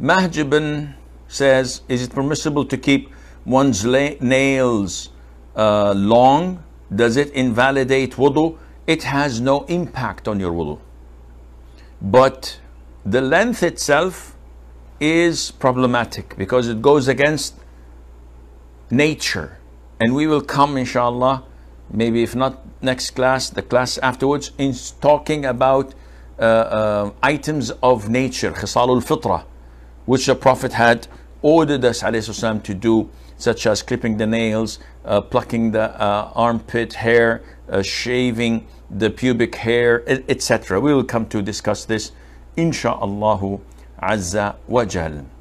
Mahjibin says, is it permissible to keep one's nails uh, long? Does it invalidate wudu? It has no impact on your wudu. But the length itself is problematic because it goes against nature. And we will come, inshallah, maybe if not next class, the class afterwards, in talking about uh, uh, items of nature, khisalul fitrah which the Prophet had ordered us والسلام, to do, such as clipping the nails, uh, plucking the uh, armpit hair, uh, shaving the pubic hair, etc. We will come to discuss this, insha'Allah azza wa jal.